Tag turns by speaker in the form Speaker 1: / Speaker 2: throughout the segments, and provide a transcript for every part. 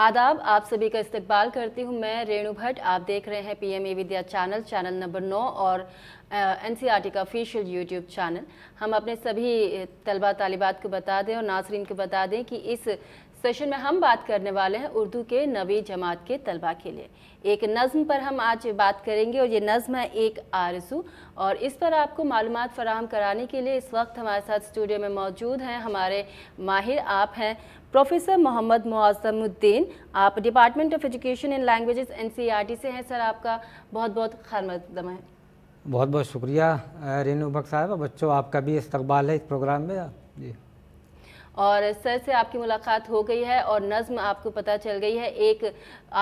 Speaker 1: आदाब आप सभी का इस्तकबाल करती हूँ मैं रेणु भट्ट आप देख रहे हैं PM e Vidya channel channel number नौ और एन सी e का ऑफिशियल यूट्यूब चैनल हम अपने सभी तलबा तालिबात को बता दें और नाजरीन को बता दें कि इस सेशन में हम बात करने वाले हैं उर्दू के नवी जमात के तलबा के लिए एक नज़म पर हम आज बात करेंगे और ये नज़म है एक आरजू और इस पर आपको मालूम फराहम कराने के लिए इस वक्त हमारे साथ स्टूडियो में मौजूद हैं हमारे माहिर आप हैं प्रोफेसर मोहम्मद मुआजमुद्दीन आप department of education and languages NCERT से हैं सर आपका बहुत बहुत खैर मकदम है
Speaker 2: बहुत बहुत शुक्रिया रेनू बख्श साहब बच्चों आपका भी इस्तबाल है इस प्रोग्राम में जी
Speaker 1: और सर से आपकी मुलाकात हो गई है और नज़म आपको पता चल गई है एक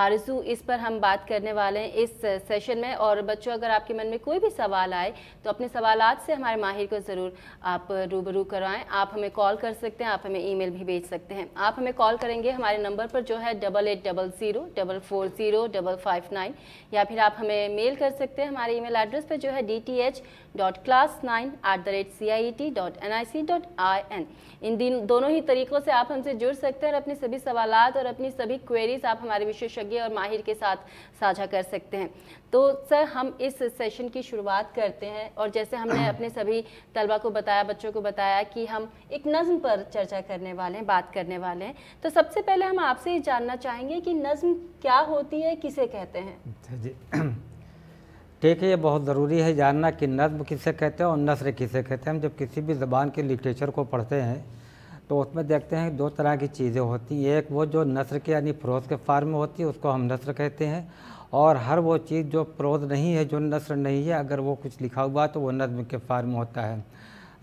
Speaker 1: आरजू इस पर हम बात करने वाले हैं इस सेशन में और बच्चों अगर आपके मन में कोई भी सवाल आए तो अपने सवाल से हमारे माहिर को ज़रूर आप रूबरू करवाएं आप हमें कॉल कर सकते हैं आप हमें ईमेल भी भेज सकते हैं आप हमें कॉल करेंगे हमारे नंबर पर जो है double eight double zero double four zero double five nine या फिर आप हमें मेल कर सकते हैं हमारे ईमेल एड्रेस पर जो है D T H dot class nine at the rate C I E T dot N I C dot I N इन दिन दोनों दोनों ही तरीक़ों से आप हमसे जुड़ सकते हैं और अपने सभी सवाल और अपनी सभी क्वेरीज आप हमारे विशेषज्ञ और माहिर के साथ साझा कर सकते हैं तो सर हम इस सेशन की शुरुआत करते हैं और जैसे हमने अपने सभी तलबा को बताया बच्चों को बताया कि हम एक नज़म पर चर्चा करने वाले हैं बात करने वाले हैं तो सबसे पहले हम आपसे ये जानना चाहेंगे कि नज़म क्या होती है किसे कहते हैं
Speaker 2: अच्छा ठीक है ये बहुत ज़रूरी है जानना कि नज़म किसे कहते हैं और नसर किसे कहते हैं हम जब किसी भी ज़बान के लिटरेचर को पढ़ते हैं तो उसमें देखते हैं दो तरह की चीज़ें होती हैं एक वो जो नसर के यानी फरोज के फार्म में होती है उसको हम नसर कहते हैं और हर वो चीज़ जो प्रोज नहीं है जो नसर नहीं है अगर वो कुछ लिखा हुआ तो वो नज्म के फार्म होता है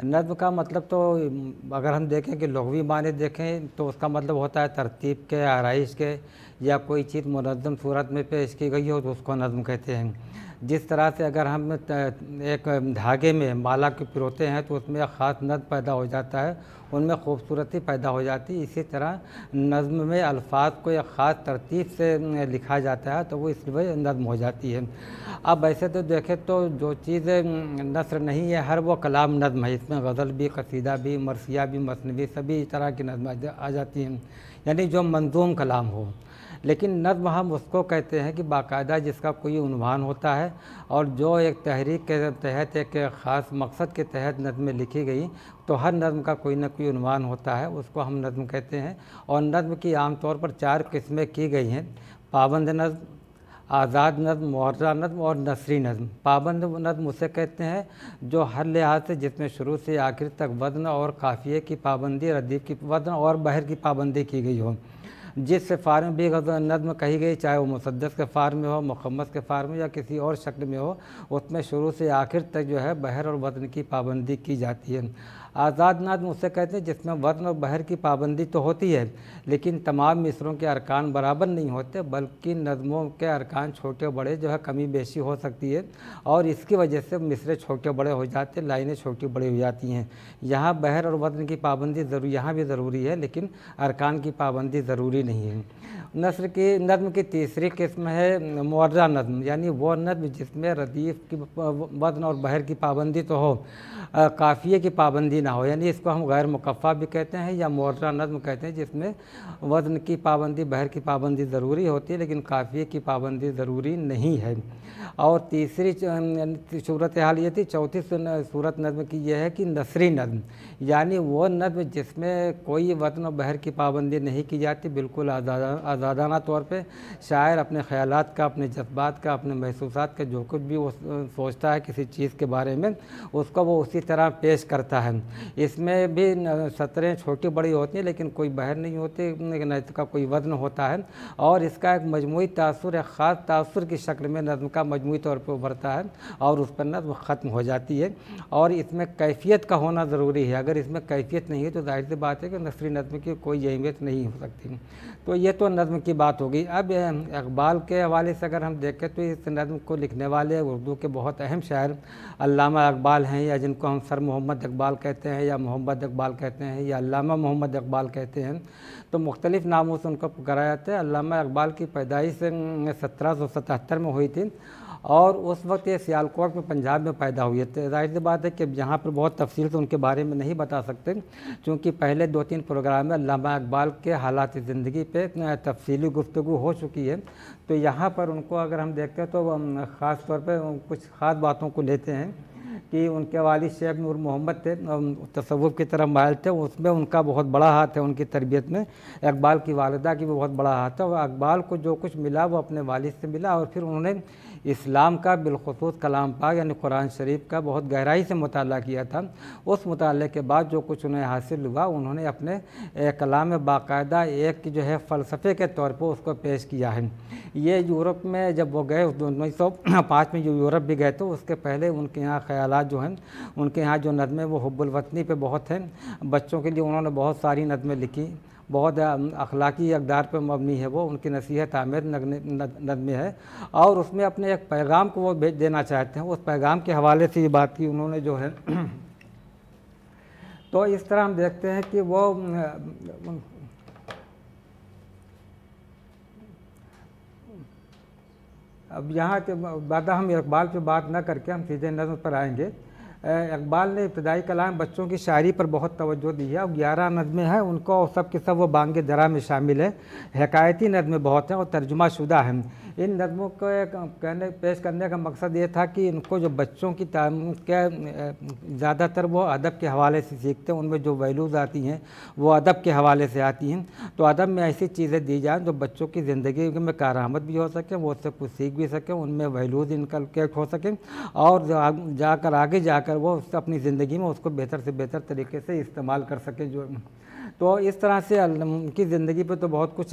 Speaker 2: नज्म का मतलब तो अगर हम देखें कि लघवी माने देखें तो उसका मतलब होता है तरतीब के आरइश के या कोई चीज़ मुनम सूरत में पेश की गई हो तो उसको नज़म कहते हैं जिस तरह से अगर हम एक धागे में माला के पिरोते हैं तो उसमें एक ख़ास नद पैदा हो जाता है उनमें खूबसूरती पैदा हो जाती है इसी तरह नज़म में अल्फाज को एक ख़ास तरतीब से लिखा जाता है तो वो इस वजह नज़म हो जाती है अब वैसे तो देखें तो जो चीज़ें नसर नहीं है हर वो कलाम नज़म है इसमें गज़ल भी कसीदा भी मरसिया भी मसनवी सभी तरह की नज़म आ जाती हैं यानी जो मंजूम कलाम हो लेकिन नज़म हम उसको कहते हैं कि बाकायदा जिसका कोई उनवान होता है और जो एक तहरीक के तहत एक ख़ास मकसद के तहत नज़में लिखी गई तो हर नज़म का कोई ना कोई उनवान होता है उसको हम नजम कहते हैं और नज़म की आम तौर पर चार किस्में की गई हैं पाबंद नजम आज़ाद नज़म मुहर्रा नज़म और नसरी नजम पाबंद नज़म उसे कहते हैं जो हर लिहाज से जिसमें शुरू से आखिर तक वजन और काफ़िए की पाबंदी रदीब की वजन और बहर की पाबंदी की गई हो जिस फार्म भी नज़म कही गई चाहे वो मुसदस के फार्म में हो मुखम्मस के फार्म में या किसी और शक्ल में हो उसमें शुरू से आखिर तक जो है बहर और वतन की पाबंदी की जाती है आज़ाद नाद मुझसे कहते हैं जिसमें वर्ण और बहर की पाबंदी तो होती है लेकिन तमाम मिसरों के अरकान बराबर नहीं होते बल्कि नज़मों के अरकान छोटे बड़े जो है कमी बेशी हो सकती है और इसकी वजह से मिसरे छोटे बड़े हो जाते लाइनें छोटी बड़ी हो जाती हैं यहाँ बहर और वर्ण की पाबंदी ज़रूर यहाँ भी ज़रूरी है लेकिन अरकान की पाबंदी ज़रूरी नहीं है नसर की नज़म की तीसरी किस्म है मुर्रा नज्म यानी वो नज़म जिसमें रदीफ़ की वजन और बहर की पाबंदी तो हो काफ़िए की पाबंदी ना हो यानी इसको हम गैर मुकफ़ा भी कहते हैं या मोर्रा नज़म कहते हैं जिसमें वज़न की पाबंदी बहर की पाबंदी ज़रूरी होती है लेकिन काफी की पाबंदी ज़रूरी नहीं है और तीसरी सूरत हाल ये थी चौथी सूरत नज़म की यह है कि नसरी नज़म यानी वो नज़म जिसमें कोई वतन और बहर की पाबंदी नहीं की जाती बिल्कुल आज़ादाना तौर पर शायर अपने ख्याल का अपने जज्बात का अपने महसूस का जो कुछ भी वो सोचता है किसी चीज़ के बारे में उसको वो उसी तरह पेश करता है इसमें भी सतरें छोटी बड़ी होती हैं लेकिन कोई बहर नहीं होती नज़म का कोई वजन होता है और इसका एक मजमू तासर एक ख़ास तासर की शक्ल में नज़म का मजमू तौर पर उभरता है और उस पर नज़म ख़त्म हो जाती है और इसमें कैफियत का होना ज़रूरी है अगर इसमें कैफियत नहीं है तो जाहिर सी बात है कि नसरी नज़म की कोई अहमियत नहीं हो सकती तो ये तो नज़म की बात होगी अब इकबाल के हवाले से अगर हम देखें तो इस नज़म को लिखने वाले उर्दू के बहुत अहम शायर अलामा इकबाल हैं या जिनको हम सर मोहम्मद इकबाल कहते हैं या मोहम्मद इकबाल कहते हैं या अलामा मोहम्मद इकबाल कहते हैं तो मुख्तलिफ़ नामों से उनको पुकारा जाता है अलामा इकबाल की पैदाइश सत्रह सौ सतहत्तर में हुई थी और उस वक्त ये सियालकोट में पंजाब में पैदा हुए थे जाहिर सी बात है कि यहाँ पर बहुत तफसील से तो उनके बारे में नहीं बता सकते क्योंकि पहले दो तीन प्रोग्राम में लामा इकबाल के हालात ज़िंदगी पे तफसली गुफ्तु हो चुकी है तो यहाँ पर उनको अगर हम देखते हैं तो ख़ास तौर पर कुछ ख़ास बातों को लेते हैं कि उनके वालिद शेख नूर मोहम्मद थे तसवुफ़ की तरफ मायल थे उसमें उनका बहुत बड़ा हाथ है उनकी तरबियत में इकबाल की वालदा की भी बहुत बड़ा हाथ है और अकबाल को जो कुछ मिला वो अपने वालिद से मिला और फिर उन्होंने इस्लाम का बिलखसूस कलाम पाक यानी कुरान शरीफ का बहुत गहराई से मुताल किया था उस मुताल के बाद जो कुछ उन्हें हासिल हुआ उन्होंने अपने कलाम बाकायदा एक जो है फ़लसफ़े के तौर पर उसको पेश किया है ये यूरोप में जब वो गए उन्नीस सौ पाँच में जो यूरोप भी गए तो उसके पहले उनके यहाँ ख्याल जो हैं उनके यहाँ जो नज़में वो हब्बुलवतनी पे बहुत हैं बच्चों के लिए उन्होंने बहुत सारी नज़में लिखी बहुत अखलाकी अकदार पर मबनी है वो उनकी नसीहत आमिर नदमे है और उसमें अपने एक पैगाम को वो भेज देना चाहते हैं उस पैगाम के हवाले से ये बात की उन्होंने जो है तो इस तरह हम देखते हैं कि वो अब यहाँ के बाद हम इकबाल पे बात ना करके हम सीधे नज़म पर आएंगे इकबाल ने इब्तदाई कलाम बच्चों की शायरी पर बहुत तवज्जो दी है और ग्यारह नज़में हैं उनको और सब के सब वो बांग दरा में शामिल है हकायती नज़में बहुत हैं और तर्जुमा शुदा हैं इन नज़मों को कहने पेश करने का मकसद ये था कि इनको जो बच्चों की के ज़्यादातर वो अदब के हवाले से सीखते हैं उनमें जो वैल्यूज़ आती हैं वो अदब के हवाले से आती हैं तो अदब में ऐसी चीज़ें दी जाएँ जो बच्चों की ज़िंदगी में आमद भी हो सकें वो उससे कुछ सीख भी सकें उनमें वैल्यूज़ इनकल हो सकें और जाकर आगे जाकर कर वो अपनी ज़िंदगी में उसको बेहतर से बेहतर तरीके से इस्तेमाल कर सकें जो तो इस तरह से उनकी ज़िंदगी पे तो बहुत कुछ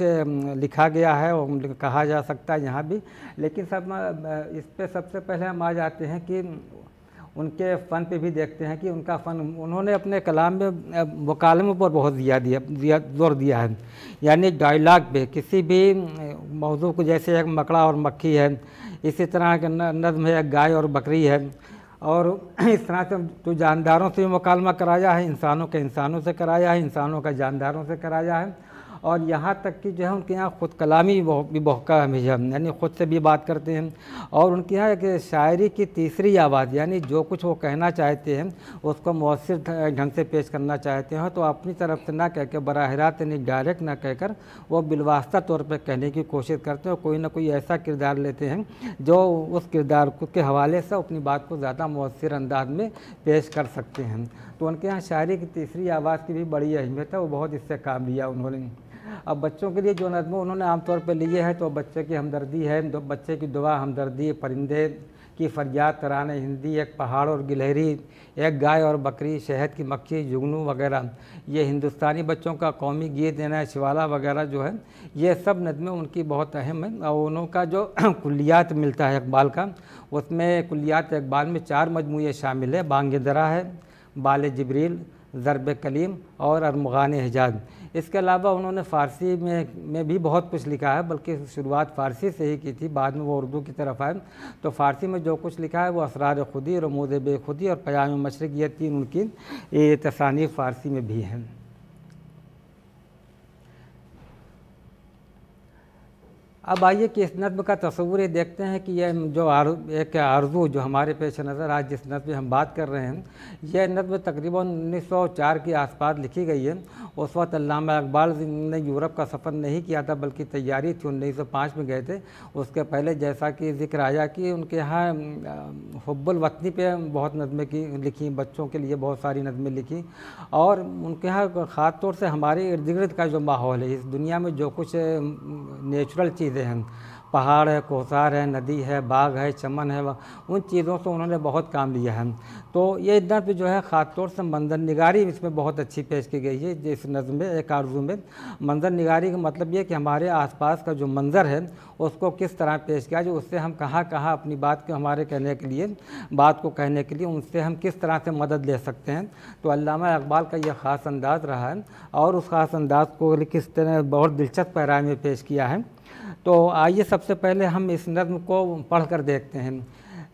Speaker 2: लिखा गया है और कहा जा सकता है यहाँ भी लेकिन सब इस पे सबसे पहले हम आ जाते हैं कि उनके फ़न पे भी देखते हैं कि उनका फ़न उन्होंने अपने कलाम में वकालम पर बहुत दिया दिया जोर दिया है यानी डायलॉग पे किसी भी मौजू को जैसे एक मकड़ा और मक्खी है इसी तरह के नज़म है एक गाय और बकरी है और इस तरह से तो जानदारों से भी मुकालमा कराया है इंसानों के इंसानों से कराया है इंसानों का जानदारों से कराया है और यहाँ तक कि जो है उनके यहाँ ख़ुद कलामी भी बहुका हमेशा यानी ख़ुद से भी बात करते हैं और उनके यहाँ एक शायरी की तीसरी आवाज़ यानी जो कुछ वो कहना चाहते हैं उसको मौसर ढंग से पेश करना चाहते हैं तो अपनी तरफ से ना कहकर बरह रात यानी डायरेक्ट ना कहकर वो बिलवास्ता तौर पर कहने की कोशिश करते हैं कोई ना कोई ऐसा किरदार लेते हैं जो उस किरदार के हवाले से अपनी बात को ज़्यादा मौसर अंदाज में पेश कर सकते हैं तो उनके यहाँ शायरी की तीसरी आवाज़ की भी बड़ी अहमियत है वो बहुत इससे काम लिया उन्होंने अब बच्चों के लिए जो नज़में उन्होंने आमतौर पर लिए हैं तो बच्चे की हमदर्दी है बच्चे की दुआ हमदर्दी परिंदे की फरियाद तरान हिंदी एक पहाड़ और गिलहरी एक गाय और बकरी शहद की मक्खी जुगनू वगैरह ये हिंदुस्तानी बच्चों का कौमी गीत देना शिवाला वगैरह जो है ये सब नदमें उनकी बहुत अहम है और उनका जो कुलियात मिलता है इकबाल का उसमें कुलियात इकबाल में चार मजमू शामिल है दरा है बाल जबरील ज़रब कलीम और अरमगान हिजाज इसके अलावा उन्होंने फ़ारसी में में भी बहुत कुछ लिखा है बल्कि शुरुआत फ़ारसी से ही की थी बाद में वो उर्दू की तरफ आए तो फ़ारसी में जो कुछ लिखा है वो असरार खुदी रमोज़ बेखुदी और पयाम मशरक ये तीन उनकी ये तसानी फ़ारसी में भी हैं अब आइए कि इस नज्म का तस्वूर ये देखते हैं कि यह जो आर एक आरजू जो हमारे पेश नज़र आज जिस नज्म हम बात कर रहे हैं यह नज्म तकरीबन 1904 के आसपास लिखी गई है उस वक्त अलामा इकबाल ने यूरोप का सफ़र नहीं किया था बल्कि तैयारी थी उन्नीस में गए थे उसके पहले जैसा कि जिक्र आया कि उनके यहाँ हब्बुल वतनी पे बहुत नज़में की लिखी बच्चों के लिए बहुत सारी नज़में लिखी और उनके यहाँ ख़ास तौर से हमारे इर्द गिर्द का जो माहौल है इस दुनिया में जो कुछ नेचुरल चीज़ चीज़ें हैं पहाड़ है कोसार है नदी है बाग है चमन है उन चीज़ों से उन्होंने बहुत काम लिया है तो ये नज़म जो है ख़ास तौर से मंजर निगारी इसमें बहुत अच्छी पेश की गई है इस नज़म में एक आरजू में मंजर निगारी का मतलब ये कि हमारे आसपास का जो मंज़र है उसको किस तरह पेश किया जाए उससे हम कहाँ कहाँ अपनी बात को हमारे कहने के लिए बात को कहने के लिए उनसे हम किस तरह से मदद ले सकते हैं तो अलामा इकबाल का यह ख़ास अंदाज़ रहा है और उस ख़ास अंदाज़ को किस तरह बहुत दिलचस्प पैराए में पेश किया है तो आइए सबसे पहले हम इस नज्म को पढ़ कर देखते हैं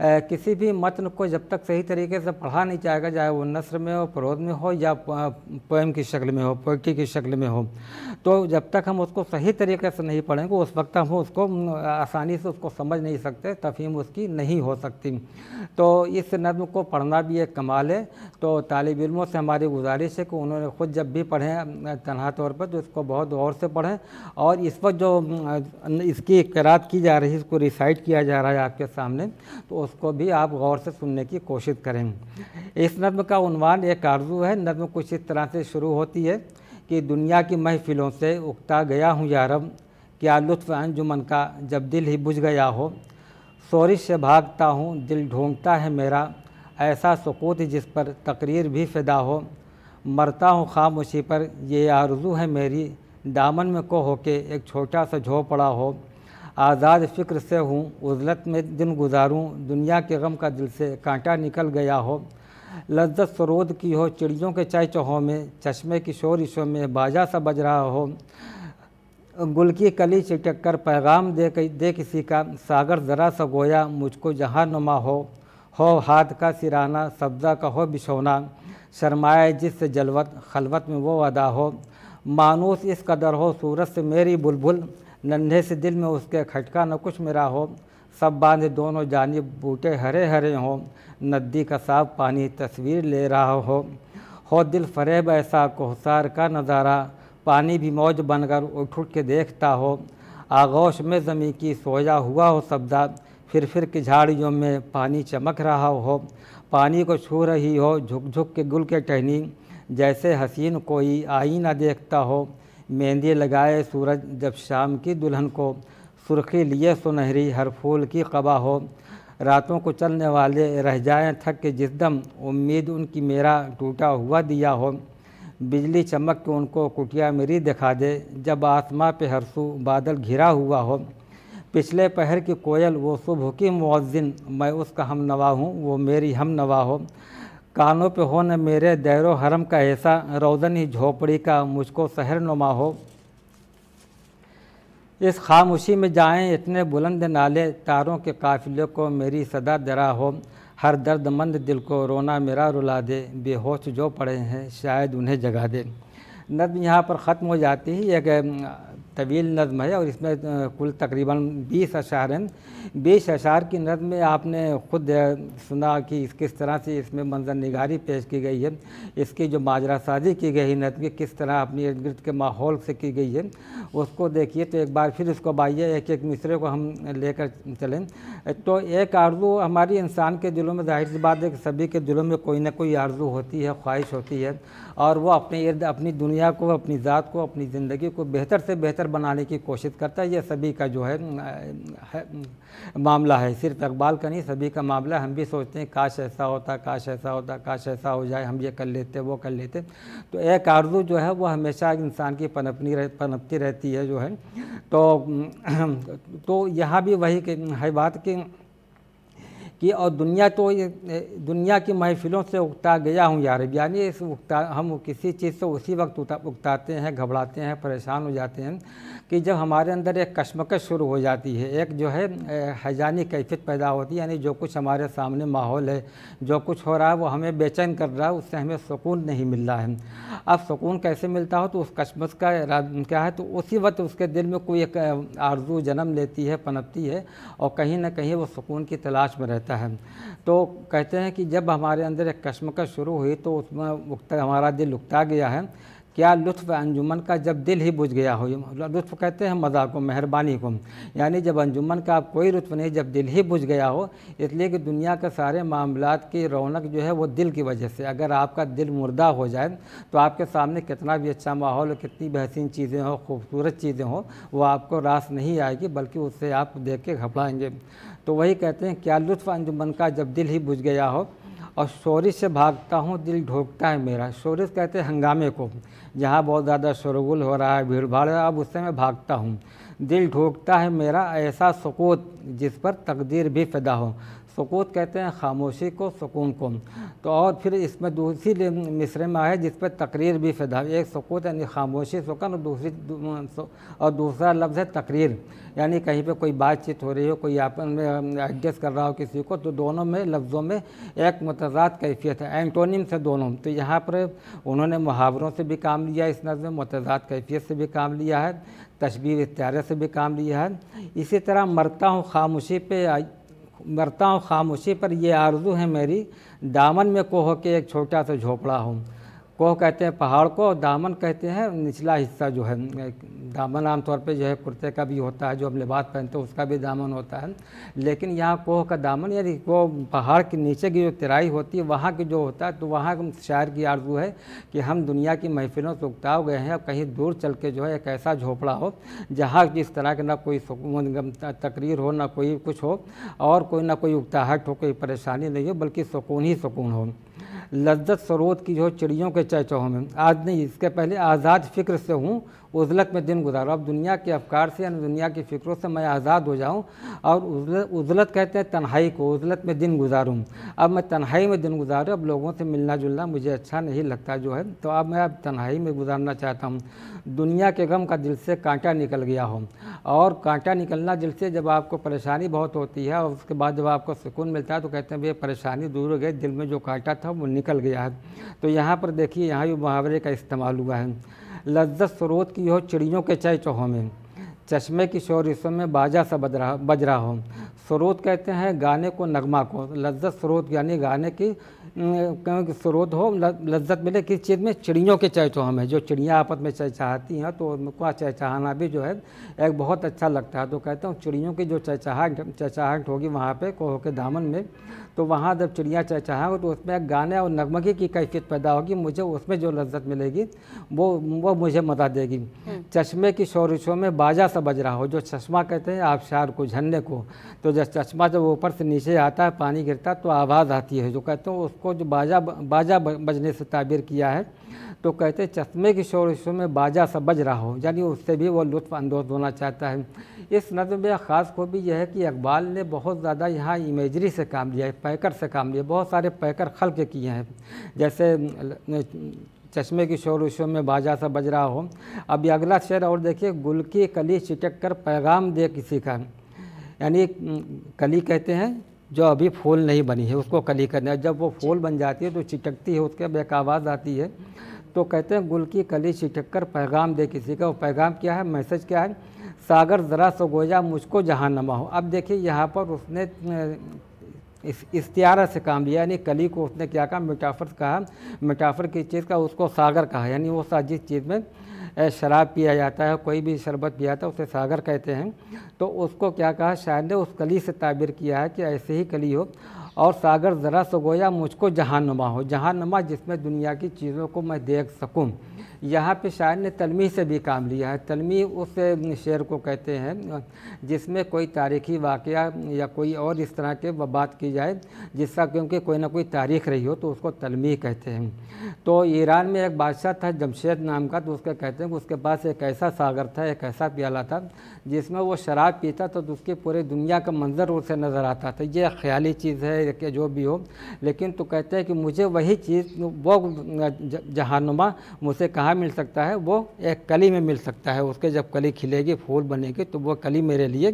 Speaker 2: किसी भी मतन को जब तक सही तरीके से पढ़ा नहीं जाएगा चाहे वो नसर में हो फरोज में हो या पोएम की शक्ल में हो पोइट्री की शक्ल में हो तो जब तक हम उसको सही तरीके से नहीं पढ़ेंगे उस वक्त हम उसको आसानी से उसको समझ नहीं सकते तफहीम उसकी नहीं हो सकती तो इस नदम को पढ़ना भी एक कमाल है तो तालब इलमों से हमारी गुजारिश है कि उन्होंने ख़ुद जब भी पढ़ें तनहा तौर पर तो इसको बहुत गौर से पढ़ें और इस वक्त जो इसकी करात की जा रही है इसको रिसाइट किया जा रहा है आपके सामने तो उस उसको भी आप गौर से सुनने की कोशिश करें इस नज़म का उनवान एक आरजू है नज़म कुछ इस तरह से शुरू होती है कि दुनिया की महफिलों से उगता गया हूँ यारब क्या लुत्फ़ अंजुमन का जब दिल ही बुझ गया हो शोरिश से भागता हूँ दिल ढोंगता है मेरा ऐसा सकूत जिस पर तकरीर भी फिदा हो मरता हूँ खामोशी पर ये आरजू है मेरी दामन में को होके एक छोटा सा पड़ा हो आज़ाद फ़िक्र से हूँ उजलत में दिन गुजारूँ दुनिया के गम का दिल से कांटा निकल गया हो लज्जत सरोद की हो चिड़ियों के चाय चहों में चश्मे की शोरिशों में बाजा सा बज रहा हो गुल की कली चिटक कर पैगाम दे दे किसी का सागर ज़रा सा गोया मुझको जहाँ नुमा हो हो हाथ का सिराना सब्ज़ा का हो बिछोना शर्माए जिससे जलवत खलवत में वो अदा हो मानूस इस कदर हो सूरत से मेरी बुलबुल नन्हे से दिल में उसके खटका न कुछ मेरा हो सब बांध दोनों जानब बूटे हरे हरे हो नदी का साफ पानी तस्वीर ले रहा हो हो दिल फरेब ऐसा कोहसार का नज़ारा पानी भी मौज बनकर उठ उठ के देखता हो आगोश में ज़मी की सोया हुआ हो सब्दा फिर फिर की झाड़ियों में पानी चमक रहा हो पानी को छू रही हो झुक झुक के गुल के टहनी जैसे हसीन कोई आईना देखता हो मेहंदी लगाए सूरज जब शाम की दुल्हन को सुर्खी लिए सुनहरी हर फूल की कबा हो रातों को चलने वाले रह जाएं थक के जिसदम उम्मीद उनकी मेरा टूटा हुआ दिया हो बिजली चमक के उनको कुटिया मेरी दिखा दे जब आसमां पे हरसू बादल घिरा हुआ हो पिछले पहर की कोयल वो सुबह की मुआजिन मैं उसका हम नवा हूँ वो मेरी हम नवा हो कानों पे हो न मेरे दैरो हरम का ऐसा रोदन ही झोपड़ी का मुझको शहर नुमा हो इस खामोशी में जाएं इतने बुलंद नाले तारों के काफिले को मेरी सदा दरा हो हर दर्दमंद दिल को रोना मेरा रुला दे बेहोश जो पड़े हैं शायद उन्हें जगा दे नद यहाँ पर ख़त्म हो जाती है एक तवील नज़म है और इसमें कुल तकरीबन बीस अशार हैं बीस अशार की नज़म में आपने ख़ुद सुना कि इस किस तरह से इसमें मंजर निगारी पेश की गई है इसकी जो माजरा साजी की गई नज़म किस तरह अपनी इर्द गिर्द के माहौल से की गई है उसको देखिए तो एक बार फिर उसको बाइए एक एक मिसरे को हम लेकर चलें तो एक आर्जू हमारी इंसान के दिलों में जाहिर सी बात है कि सभी के दिलों में कोई ना कोई आर्ज़ू होती है ख्वाहिश होती है और वो अपने इर्द अपनी दुनिया को अपनी ज़ात को अपनी ज़िंदगी को बेहतर से बेहतर बेहतर बनाने की कोशिश करता है यह सभी का जो है, है मामला है सिर्फ इकबाल का नहीं सभी का मामला है हम भी सोचते हैं काश ऐसा होता काश ऐसा होता काश ऐसा हो जाए हम ये कर लेते वो कर लेते तो एक आर्जू जो है वो हमेशा इंसान की पनपनी रह, पनपती रहती है जो है तो तो यहाँ भी वही है बात कि कि और दुनिया तो दुनिया की महफिलों से उगता गया हूँ यार यानी इस उगता हम किसी चीज़ से उसी वक्त उगता उगताते हैं घबराते हैं परेशान हो जाते हैं कि जब हमारे अंदर एक कशमकश शुरू हो जाती है एक जो है हैजानी कैफियत पैदा होती है यानी जो कुछ हमारे सामने माहौल है जो कुछ हो रहा है वो हमें बेचैन कर रहा है उससे हमें सुकून नहीं मिल रहा है अब सुकून कैसे मिलता हो तो उस कश्मश का क्या है तो उसी वक्त उसके दिल में कोई एक आरजू जन्म लेती है पनपती है और कहीं ना कहीं वो सुकून की तलाश में रहता है सकता है तो कहते हैं कि जब हमारे अंदर एक कश्मकश शुरू हुई तो उसमें हमारा दिल उकता गया है क्या लुत्फ़ अंजुमन का जब दिल ही बुझ गया हो लुत्फ़ कहते हैं मज़ा को मेहरबानी को यानी जब अंजुमन का आप कोई लुत्फ़ नहीं जब दिल ही बुझ गया हो इसलिए कि दुनिया के सारे मामला की रौनक जो है वो दिल की वजह से अगर आपका दिल मुर्दा हो जाए तो आपके सामने कितना भी अच्छा माहौल हो कितनी बेहसीन चीज़ें हों खूबसूरत चीज़ें हों वो आपको रास नहीं आएगी बल्कि उससे आप देख के घबराएँगे तो वही कहते हैं क्या लुत्फ अंजुमन का जब दिल ही बुझ गया हो और शोरी से भागता हूँ दिल ढोकता है मेरा शोरिश कहते हैं हंगामे को जहाँ बहुत ज़्यादा शोरगुल हो रहा है भीड़ भाड़ अब उससे मैं भागता हूँ दिल ढोकता है मेरा ऐसा सकूत जिस पर तकदीर भी फिदा हो सुकूत कहते हैं खामोशी को सुकून को तो और फिर इसमें दूसरी मिसरे में आए जिस पर तकरीर भी फिदा एक सुकूत यानी खामोशी सुकून और दूसरी और दूसरा लफ्ज़ है तकरीर यानी कहीं पे कोई बातचीत हो रही हो कोई आपस में एडजस्ट कर रहा हो किसी को तो दोनों में लफ्ज़ों में एक मतजाद कैफियत है एंटोनिम से दोनों तो यहाँ पर उन्होंने मुहावरों से भी काम लिया इस नज़म में मतजाद कैफियत से भी काम लिया है तशबीर इत्यारे से भी काम लिया है इसी तरह मरता हूँ खामोशी पे मरता हूँ खामोशी पर ये आरजू है मेरी दामन में कोह के एक छोटा सा झोपड़ा हूँ कोह कहते हैं पहाड़ को और दामन कहते हैं निचला हिस्सा जो है दामन आमतौर पे जो है कुर्ते का भी होता है जो हम लिबास पहनते हैं उसका भी दामन होता है लेकिन यहाँ कोह का दामन यानी वो पहाड़ के नीचे की जो तराई होती है वहाँ की जो होता है तो वहाँ शायर की आरजू है कि हम दुनिया की महफिलों से उगता गए हैं और कहीं दूर चल के जो है एक ऐसा झोपड़ा हो जहाँ जिस तरह के ना कोई तकरीर हो ना कोई कुछ हो और कोई ना कोई उगताहट हो कोई परेशानी नहीं हो बल्कि सुकून ही सुकून हो लज्जत सरोत की जो चिड़ियों के चहचहों में आज नहीं इसके पहले आज़ाद फ़िक्र से हूँ उजलत में दिन गुजारो अब दुनिया के अफकार से यानी दुनिया की फ़िक्रों से मैं आज़ाद हो जाऊँ और उजलत उजलत कहते हैं तन्हाई को उजलत में दिन गुजारूँ अब मैं तन्हाई में दिन गुजारूँ अब लोगों से मिलना जुलना मुझे अच्छा नहीं लगता जो है तो अब मैं अब तन्हाई में गुजारना चाहता हूँ दुनिया के गम का दिल से कांटा निकल गया हो और कांटा निकलना दिल से जब आपको परेशानी बहुत होती है और उसके बाद जब आपको सुकून मिलता है तो कहते हैं भैया परेशानी दूर हो गई दिल में जो कांटा था वो निकल गया है तो यहाँ पर देखिए यहाँ भी मुहावरे का इस्तेमाल हुआ है लज्जत स्रोत की हो चिड़ियों के चहचहों में चश्मे की शोरिशों में बाजा सा बज रहा बज रहा हो स्रोत कहते हैं गाने को नगमा को लज्जत स्रोत यानी गाने की क्योंकि स्रोत हो लज्जत मिले किस चीज़ में चिड़ियों के चहचहों में जो चिड़ियाँ आपस में चहचहाती हैं तो उनका चहचहाना भी जो है एक बहुत अच्छा लगता है तो कहते हैं चिड़ियों की जो चहचहाट चहचहाट होगी वहाँ पे कोह के दामन में तो वहाँ जब चिड़िया चहचहाएँ तो उसमें गाने और नगमगी की कैफियत पैदा होगी मुझे उसमें जो लज्जत मिलेगी वो वो मुझे मजा देगी हम्म। चश्मे की शोरिशों में बाजा सा बज रहा हो जो चश्मा कहते हैं आबशार को झरने को तो जब चश्मा जब ऊपर से नीचे आता है पानी गिरता तो आवाज़ आती है जो कहते हैं उसको जो बाजा बाजा बजने से ताबीर किया है तो कहते चश्मे की शो में बाजा सा बज रहा हो यानी उससे भी वो लुत्फानंदोज होना चाहता है इस नज़म में ख़ास खूबी यह है कि इकबाल ने बहुत ज़्यादा यहाँ इमेजरी से काम लिया है पैकर से काम लिया बहुत सारे पैकर खल के किए हैं जैसे चश्मे की शोर शो में बाजा सा बज रहा हो अब अगला शेर और देखिए गुल की कली चिटक कर पैगाम दे किसी का यानी कली कहते हैं जो अभी फूल नहीं बनी है उसको कली करना जब वो फूल बन जाती है तो चिटकती है उसके बेक आवाज़ आती है तो कहते हैं गुल की कली छिटक पैगाम दे किसी का वो पैगाम क्या है मैसेज क्या है सागर ज़रा सगोजा मुझको जहाँ नमा हो अब देखिए यहाँ पर उसने इस इस्तियारा से काम लिया यानी कली को उसने क्या कहा मिटाफर कहा मिटाफर की चीज़ का उसको सागर कहा यानी वो सा जिस चीज़ में शराब पिया जाता है कोई भी शरबत पिया जाता है उसे सागर कहते हैं तो उसको क्या कहा शायद ने उस कली से ताबिर किया है कि ऐसे ही कली हो और सागर ज़रा सो गोया मुझको नुमा हो जहाँ नुमा जिसमें दुनिया की चीज़ों को मैं देख सकूँ यहाँ पे शायर ने तलमी से भी काम लिया है तलमी उस शेर को कहते हैं जिसमें कोई तारीखी वाक़ या कोई और इस तरह के बात की जाए जिसका क्योंकि कोई ना कोई तारीख रही हो तो उसको तलमी कहते हैं तो ईरान में एक बादशाह था जमशेद नाम का तो उसके कहते हैं कि उसके पास एक ऐसा सागर था एक ऐसा प्याला था जिसमें वो शराब पीता तो उसके पूरे दुनिया का मंजर उसे नज़र आता था ये ख्याली चीज़ है जो भी हो लेकिन तो कहते हैं कि मुझे वही चीज़ वो जहानुमा मुझसे कहा कहाँ मिल सकता है वो एक कली में मिल सकता है उसके जब कली खिलेगी फूल बनेगी तो वो कली मेरे लिए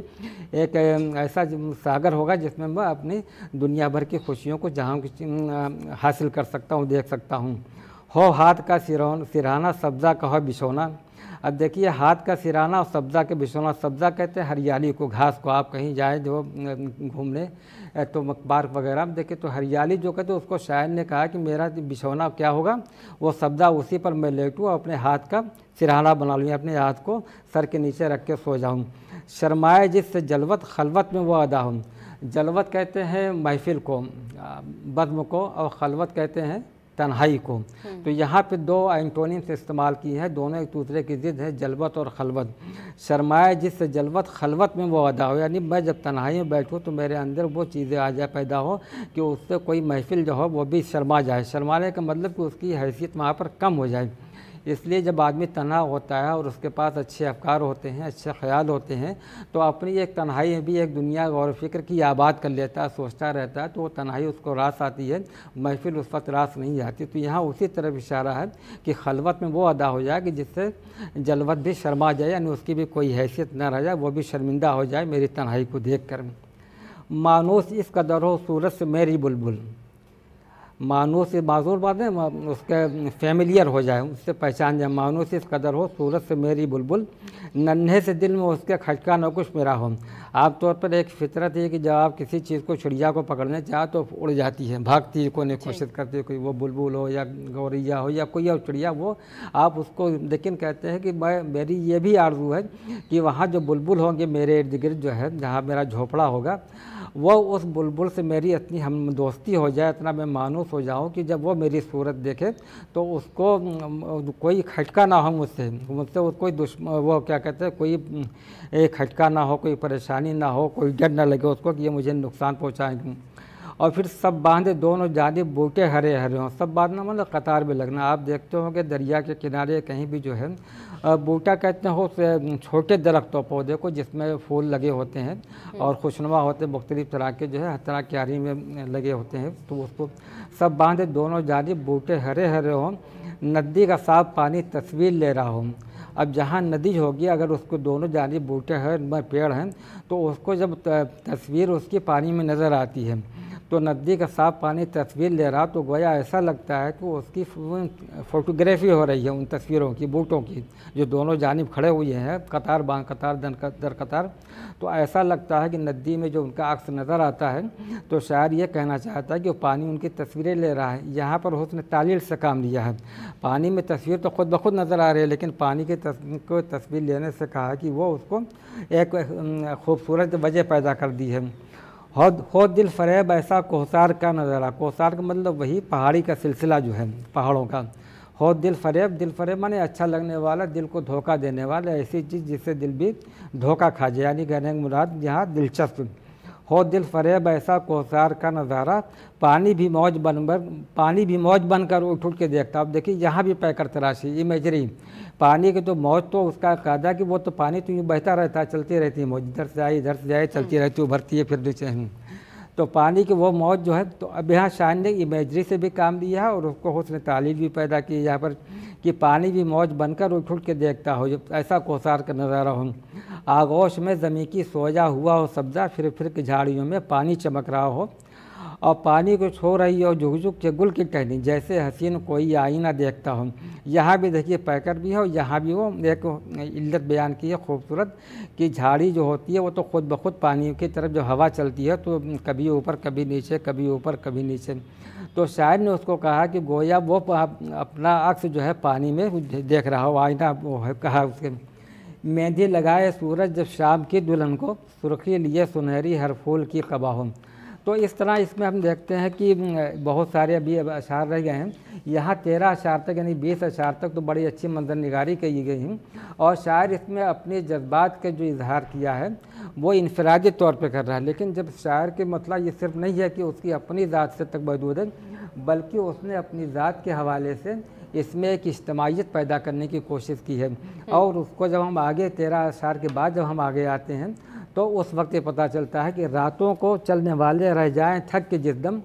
Speaker 2: एक ऐसा सागर होगा जिसमें मैं अपनी दुनिया भर की खुशियों को जहाँ हासिल कर सकता हूँ देख सकता हूँ हो हाथ का सिरौन सिरहाना सब्जा कहो बिछोना अब देखिए हाथ का सिराना और सब्ज़ा के बिछोना सब्ज़ा कहते हैं हरियाली को घास को आप कहीं जाएँ जो घूमने तो पार्क वगैरह में देखें तो हरियाली जो कहते हैं उसको शायर ने कहा कि मेरा बिछोना क्या होगा वो सब्ज़ा उसी पर मैं लेटूँ और अपने हाथ का सिरहाना बना लूँ अपने हाथ को सर के नीचे रख के सो जाऊँ शर्माए जिससे जलवत खलवत में वो अदा हूँ जलवत कहते हैं महफिल को बज़म को और खलवत कहते हैं तन्हाई को हम्म। तो यहाँ पे दो से इस्तेमाल की है दोनों एक दूसरे की ज़िद है जलबत और खलबत शरमाए जिससे जलबत खलबत में वो अदा हो यानी मैं जब तन्हाई में बैठूँ तो मेरे अंदर वो चीज़ें आ जाए पैदा हो कि उससे कोई महफिल जो हो वो भी शर्मा जाए शर्माने का मतलब कि उसकी हैसियत वहाँ पर कम हो जाए इसलिए जब आदमी तनाव होता है और उसके पास अच्छे अफकार होते हैं अच्छे ख्याल होते हैं तो अपनी एक तन्हाई में भी एक दुनिया गौर फिक्र की आबाद कर लेता है सोचता रहता है तो वो तन्हाई उसको रास आती है महफिल उस वक्त रास नहीं आती तो यहाँ उसी तरफ इशारा है कि खलवत में वो अदा हो जाए कि जिससे जलवत भी शर्मा जाए यानी उसकी भी कोई हैसियत ना रह जाए वो भी शर्मिंदा हो जाए मेरी तन्हाई को देख कर मानूस इस कदर हो सूरत से मेरी बुलबुल मानो से माजूर बात है उसके फैमिलियर हो जाए उससे पहचान जाए मानो से इस कदर हो सूरत से मेरी बुलबुल नन्हे से दिल में उसके खटका न कुछ मेरा हो आम तौर पर एक फितरत है कि जब आप किसी चीज़ को चिड़िया को पकड़ने चाह तो उड़ जाती है भागती है कोने कोशिश करती है कोई वो बुलबुल हो या गौरैया हो या कोई और चिड़िया वो आप उसको लेकिन कहते हैं कि मैं मेरी ये भी आरजू है कि वहाँ जो बुलबुल होंगे मेरे इर्द गिर्द जो है जहाँ मेरा झोपड़ा होगा वो उस बुलबुल से मेरी इतनी हम दोस्ती हो जाए इतना मैं मानूस हो जाऊँ कि जब वो मेरी सूरत देखे तो उसको कोई खटका ना हो मुझसे मुझसे कोई दुश्मन वो क्या कहते हैं कोई खटका ना हो कोई परेशानी परेशानी ना हो कोई डर ना लगे उसको कि ये मुझे नुकसान पहुँचाएंगे और फिर सब बांधे दोनों जाने बूटे हरे हरे हों सब बांधना मतलब कतार में लगना आप देखते हो दरिया के किनारे कहीं भी जो है बूटा कहते हो छोटे दरख्त हो पौधे को जिसमें फूल लगे होते हैं और हम्म। खुशनुमा होते हैं मुख्तलिफ तरह के जो है हर तरह क्यारी में लगे होते हैं तो उसको सब बांधे दोनों जाने बूटे हरे हरे हों नदी का साफ पानी तस्वीर ले रहा हूँ अब जहाँ नदी होगी अगर उसको दोनों जानी बूटे हैं पेड़ हैं तो उसको जब तस्वीर उसकी पानी में नज़र आती है तो नदी का साफ पानी तस्वीर ले रहा तो गोया ऐसा लगता है कि उसकी फोटोग्राफी हो रही है उन तस्वीरों की बूटों की जो दोनों जानब खड़े हुए हैं कतार बाँ कतार दर कतार तो ऐसा लगता है कि नदी में जो उनका अक्स नज़र आता है तो शायर ये कहना चाहता है कि वो पानी उनकी तस्वीरें ले रहा है यहाँ पर उसने तालील से काम लिया है पानी में तस्वीर तो खुद ब खुद नज़र आ रही है लेकिन पानी की को तस्वीर लेने से कहा कि वो उसको एक खूबसूरत वजह पैदा कर दी है हौद हौद दिल फरेब ऐसा कोहसार का नज़ारा कोहसार का मतलब वही पहाड़ी का सिलसिला जो है पहाड़ों का हौद दिल फरेब दिल फरेब माने अच्छा लगने वाला दिल को धोखा देने वाला ऐसी चीज़ जिससे दिल भी धोखा खा जाए यानी कहने मुराद यहाँ दिलचस्प हो दिल फरेब ऐसा कोसार का नज़ारा पानी भी मौज बन बर पानी भी मौज बनकर उठ उठ के देखता अब देखिए यहाँ भी पैकर तराशी इमेजरी पानी की तो मौज तो उसका कायदा कि वो तो पानी तो यूँ बहता रहता है चलती रहती है मौज इधर से आई इधर से जाए चलती रहती उभरती है फिर दूसरे तो पानी की वो मौज जो है तो अब यहाँ शान ने इमेजरी से भी काम दिया है और उसको उसने तालीम भी पैदा की यहाँ पर कि पानी भी मौज बनकर उठ उठ के देखता हो जब ऐसा कोसार का नज़ारा हो आगोश में ज़मी की सोया हुआ हो सब्ज़ा फिर फिर झाड़ियों में पानी चमक रहा हो और पानी को छो रही और झुक झुक के गुल की टहनी जैसे हसीन कोई आईना देखता हो यहाँ भी देखिए पैकर भी है और यहाँ भी वो एक इल्लत बयान की है खूबसूरत कि झाड़ी जो होती है वो तो खुद ब खुद पानी की तरफ जब हवा चलती है तो कभी ऊपर कभी नीचे कभी ऊपर कभी नीचे तो शायद ने उसको कहा कि गोया वो अपना अक्स जो है पानी में देख रहा हो आईना वो है कहा उसके मेहंदी लगाए सूरज जब शाम की दुल्हन को सुर्खी लिए सुनहरी हर फूल की कबाह तो इस तरह इसमें हम देखते हैं कि बहुत सारे अभी अशार रह गए हैं यहाँ तेरह अशार तक यानी बीस अशार तक तो बड़ी अच्छी मंजर निगारी कही गई हैं और शायर इसमें अपने जज्बात का जो इजहार किया है वो इनफरादी तौर पर कर रहा है लेकिन जब शायर के मतलब ये सिर्फ नहीं है कि उसकी अपनी ज़ात से तक महदूद है बल्कि उसने अपनी ज़ात के हवाले से इसमें एक इज्तमाहीत पैदा करने की कोशिश की है हम्म। और उसको जब हम आगे तेरह अशार के बाद जब हम आगे आते हैं तो उस वक्त ये पता चलता है कि रातों को चलने वाले रह जाएं थक के जिसदम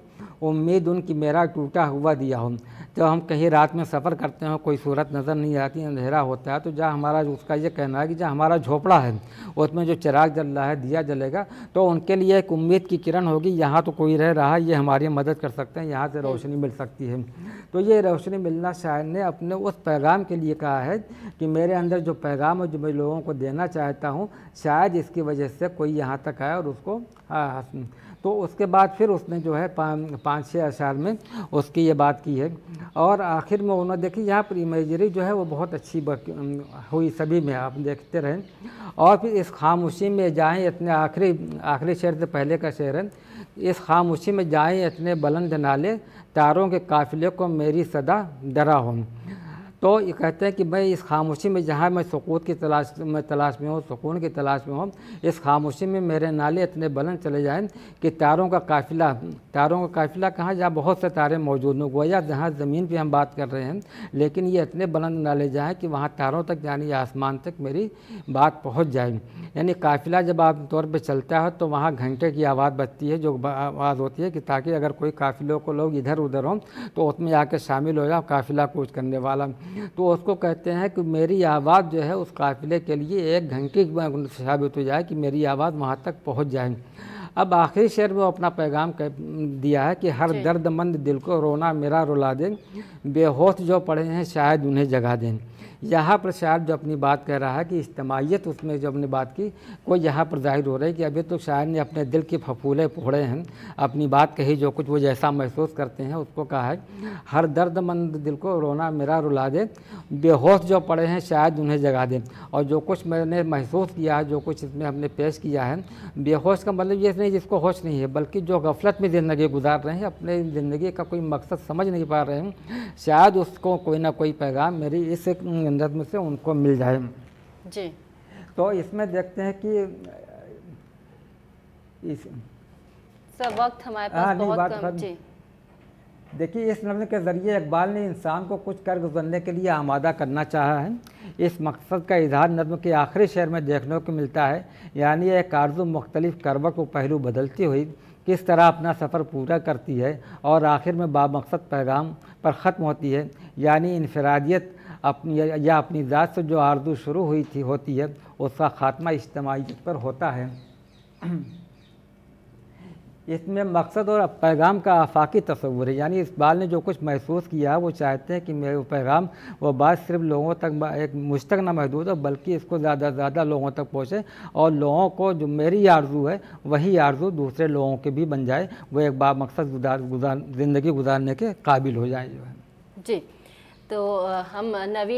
Speaker 2: उम्मीद उनकी मेरा टूटा हुआ दिया हूँ जब हम कहीं रात में सफ़र करते हैं कोई सूरत नज़र नहीं आती अंधेरा होता है तो जहाँ हमारा उसका ये कहना है कि जहाँ हमारा झोपड़ा है उसमें जो चिराग जल रहा है दिया जलेगा तो उनके लिए एक उम्मीद की किरण होगी यहाँ तो कोई रह रहा है ये हमारी मदद कर सकते हैं यहाँ से रोशनी मिल सकती है तो ये रोशनी मिलना शायद ने अपने उस पैगाम के लिए कहा है कि मेरे अंदर जो पैगाम है जो मैं लोगों को देना चाहता हूँ शायद इसकी वजह से कोई यहाँ तक आए और उसको हाँ, हाँ, तो उसके बाद फिर उसने जो है पाँच छः अशार में उसकी ये बात की है और आखिर में उन्होंने देखी यहाँ पर इमेजरी जो है वो बहुत अच्छी हुई सभी में आप देखते रहें और फिर इस खामोशी में जाएँ इतने आखिरी आखिरी शेर से पहले का शेर है इस खामोशी में जाएँ इतने बुलंद नाले तारों के काफिले को मेरी सदा डरा हूँ तो ये कहते हैं कि मैं इस खामोशी में जहाँ मैं सकूत की तलाश में तलाश में हूँ सुकून की तलाश में हूँ इस खामोशी में मेरे नाले इतने बुलंद चले जाएं कि तारों का काफिला तारों का काफिला कहाँ जहाँ बहुत से तारे मौजूद हों गोया जहाँ ज़मीन पर हम बात कर रहे हैं लेकिन ये इतने बुलंद नाले जाएँ कि वहाँ तारों तक यानी आसमान तक मेरी बात पहुँच जाए यानी काफिला जब आम तौर पर चलता है तो वहाँ घंटे की आवाज़ बचती है जो आवाज़ होती है कि ताकि अगर कोई काफिलों को लोग इधर उधर हों तो उसमें आकर शामिल हो जाओ काफिला कूच करने वाला तो उसको कहते हैं कि मेरी आवाज़ जो है उस काफ़िले के लिए एक घंटे साबित हो जाए कि मेरी आवाज़ वहाँ तक पहुँच जाए अब आखिरी शेर में अपना पैगाम कह दिया है कि हर दर्दमंद दिल को रोना मेरा रुला दें बेहोश जो पड़े हैं शायद उन्हें जगा दें यहाँ पर शायर जो अपनी बात कह रहा है कि इज्तमाहीत उसमें जो अपनी बात की वो यहाँ पर जाहिर हो रही है कि अभी तो शायर ने अपने दिल के फफूले फोड़े हैं अपनी बात कही जो कुछ वो जैसा महसूस करते हैं उसको कहा है हर दर्दमंद दिल को रोना मेरा रुला दे बेहोश जो पड़े हैं शायद उन्हें जगा दें और जो कुछ मैंने महसूस किया है जो कुछ इसमें हमने पेश किया है बेहोश का मतलब ये नहीं जिसको होश नहीं है बल्कि जो गफलत में ज़िंदगी गुजार रहे हैं अपने ज़िंदगी का कोई मकसद समझ नहीं पा रहे हैं शायद उसको कोई ना कोई पैगाम मेरी इस संदर्भ में से उनको मिल जाए जी तो इसमें देखते हैं कि इस
Speaker 1: सब वक्त हमारे पास हाँ, बहुत कम
Speaker 2: देखिए इस नज्म के ज़रिए इकबाल ने इंसान को कुछ कर गुजरने के लिए आमादा करना चाहा है इस मकसद का इजहार नज्म के आखिरी शेर में देखने को मिलता है यानी यह कारजू मुख्तलिफ करबट को पहलू बदलती हुई किस तरह अपना सफ़र पूरा करती है और आखिर में बामकसद पैगाम पर ख़त्म होती है यानी इनफरादियत अपनी या अपनी ज़ात से जो आरजू शुरू हुई थी होती है उसका ख़ात्मा इज्तमाहीत पर होता है इसमें मकसद और पैगाम का आफाकी तस्वूर है यानी इस बाल ने जो कुछ महसूस किया वो चाहते हैं कि मेरे पैगाम वो बात सिर्फ लोगों तक एक मुझ तक ना महदूद हो बल्कि इसको ज़्यादा से ज़्यादा लोगों तक पहुँचे और लोगों को जो मेरी आरजू है वही आरजू दूसरे लोगों के भी बन जाए वो एक बा मकसद गुजार गुजार ज़िंदगी गुजारने के काबिल हो जाए जो है
Speaker 1: जी तो हम नवी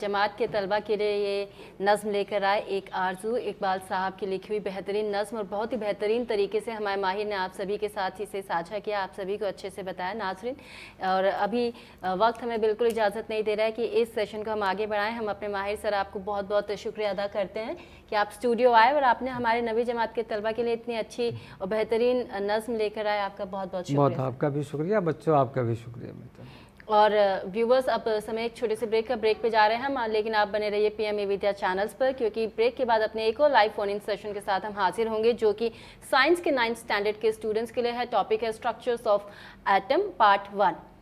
Speaker 1: जमात के तलबा के लिए ये नज़म लेकर आए एक आरजू इकबाल साहब की लिखी हुई बेहतरीन नज़म और बहुत ही बेहतरीन तरीके से हमारे माहिर ने आप सभी के साथ इसे साझा किया आप सभी को अच्छे से बताया नाजरीन और अभी वक्त हमें बिल्कुल इजाज़त नहीं दे रहा है कि इस सेशन को हम आगे बढ़ाएं हम अपने माहिर सर आपको बहुत बहुत शुक्रिया अदा करते हैं कि आप स्टूडियो आए और आपने हमारे नवी जमात के तलबा के लिए इतनी अच्छी और बेहतरीन नज़म लेकर आए आपका बहुत बहुत शुक्रिया
Speaker 2: आपका भी शुक्रिया बच्चों आपका भी शुक्रिया
Speaker 1: और व्यूवर्स अब समय एक छोटे से ब्रेक का ब्रेक पे जा रहे हैं हम लेकिन आप बने रहिए ए विद्या चैनल्स पर क्योंकि ब्रेक के बाद अपने एक और लाइव फोन इन सेशन के साथ हम हाजिर होंगे जो कि साइंस के नाइन्थ स्टैंडर्ड के स्टूडेंट्स के लिए है टॉपिक है structures of atom part one